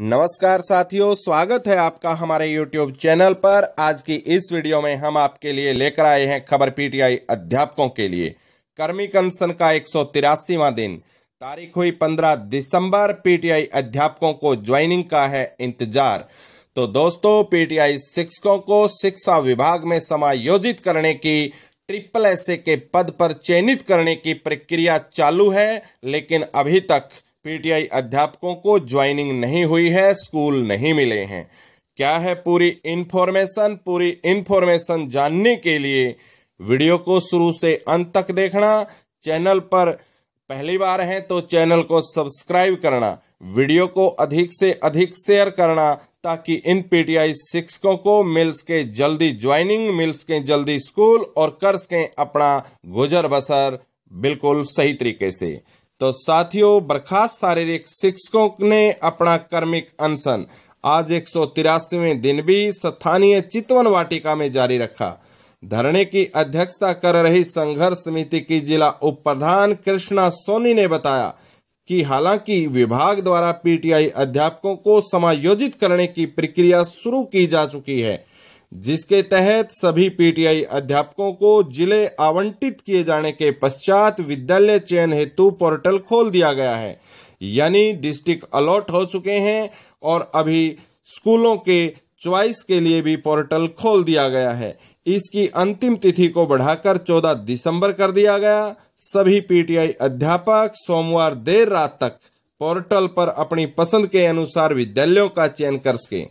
नमस्कार साथियों स्वागत है आपका हमारे YouTube चैनल पर आज की इस वीडियो में हम आपके लिए लेकर आए हैं खबर पीटीआई अध्यापकों के लिए कर्मी कंसन का एक दिन तारीख हुई 15 दिसंबर पीटीआई अध्यापकों को ज्वाइनिंग का है इंतजार तो दोस्तों पीटीआई शिक्षकों को शिक्षा विभाग में समायोजित करने की ट्रिपल एस के पद पर चयनित करने की प्रक्रिया चालू है लेकिन अभी तक पीटीआई अध्यापकों को ज्वाइनिंग नहीं हुई है स्कूल नहीं मिले हैं क्या है पूरी इन्फॉर्मेशन पूरी इन्फॉर्मेशन जानने के लिए वीडियो को शुरू से अंत तक देखना चैनल पर पहली बार है तो चैनल को सब्सक्राइब करना वीडियो को अधिक से अधिक शेयर करना ताकि इन पीटीआई शिक्षकों को मिल सके जल्दी ज्वाइनिंग मिल सके जल्दी स्कूल और कर सकें अपना गुजर बसर बिल्कुल सही तरीके से तो साथियों बर्खास्त शारीरिक शिक्षकों ने अपना कर्मिक अनशन आज एक दिन भी स्थानीय चितवन वाटिका में जारी रखा धरने की अध्यक्षता कर रही संघर्ष समिति की जिला उप प्रधान कृष्णा सोनी ने बताया कि हालांकि विभाग द्वारा पीटीआई अध्यापकों को समायोजित करने की प्रक्रिया शुरू की जा चुकी है जिसके तहत सभी पीटीआई अध्यापकों को जिले आवंटित किए जाने के पश्चात विद्यालय चयन हेतु पोर्टल खोल दिया गया है यानी डिस्ट्रिक्ट अलॉट हो चुके हैं और अभी स्कूलों के च्वाइस के लिए भी पोर्टल खोल दिया गया है इसकी अंतिम तिथि को बढ़ाकर 14 दिसंबर कर दिया गया सभी पीटीआई अध्यापक सोमवार देर रात तक पोर्टल पर अपनी पसंद के अनुसार विद्यालयों का चयन कर सकें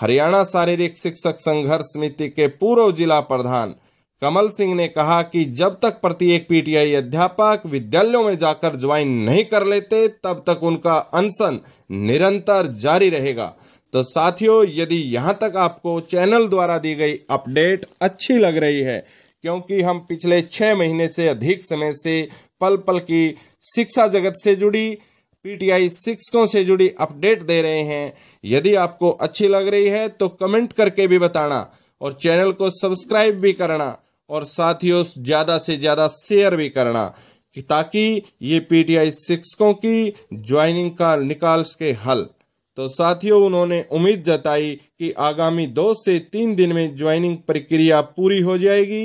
हरियाणा शारीरिक शिक्षक संघर्ष समिति के पूर्व जिला प्रधान कमल सिंह ने कहा कि जब तक प्रत्येक पीटीआई अध्यापक विद्यालयों में जाकर ज्वाइन नहीं कर लेते तब तक उनका अनशन निरंतर जारी रहेगा तो साथियों यदि यहाँ तक आपको चैनल द्वारा दी गई अपडेट अच्छी लग रही है क्योंकि हम पिछले छः महीने से अधिक समय से पल पल की शिक्षा जगत से जुड़ी पीटीआई शिक्षकों से जुड़ी अपडेट दे रहे हैं यदि आपको अच्छी लग रही है तो कमेंट करके भी बताना और चैनल को सब्सक्राइब भी करना और साथियों ज़्यादा से ज़्यादा शेयर भी करना कि ताकि ये पीटीआई शिक्षकों की ज्वाइनिंग का निकाल सके हल तो साथियों उन्होंने उम्मीद जताई कि आगामी दो से तीन दिन में ज्वाइनिंग प्रक्रिया पूरी हो जाएगी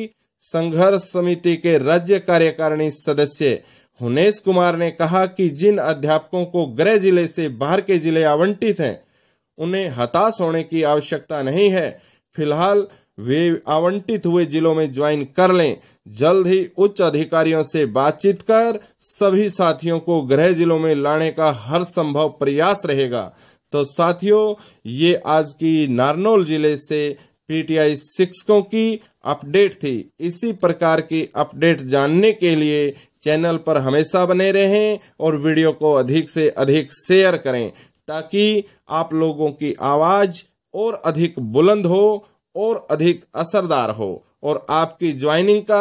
संघर्ष समिति के राज्य कार्यकारिणी सदस्य हुनेश कुमार ने कहा कि जिन अध्यापकों को गृह जिले से बाहर के जिले आवंटित हैं उन्हें हताश होने की आवश्यकता नहीं है फिलहाल वे आवंटित हुए जिलों में ज्वाइन कर लें जल्द ही उच्च अधिकारियों से बातचीत कर सभी साथियों को गृह जिलों में लाने का हर संभव प्रयास रहेगा तो साथियों ये आज की नारनौल जिले से पीटीआई शिक्षकों की अपडेट थी इसी प्रकार की अपडेट जानने के लिए चैनल पर हमेशा बने रहें और वीडियो को अधिक से अधिक शेयर करें ताकि आप लोगों की आवाज़ और अधिक बुलंद हो और अधिक असरदार हो और आपकी ज्वाइनिंग का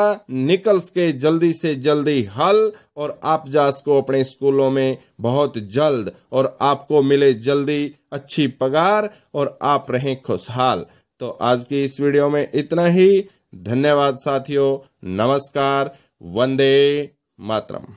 निकल सके जल्दी से जल्दी हल और आप जास को अपने स्कूलों में बहुत जल्द और आपको मिले जल्दी अच्छी पगार और आप रहें खुशहाल तो आज की इस वीडियो में इतना ही धन्यवाद साथियों नमस्कार वंदे Matram.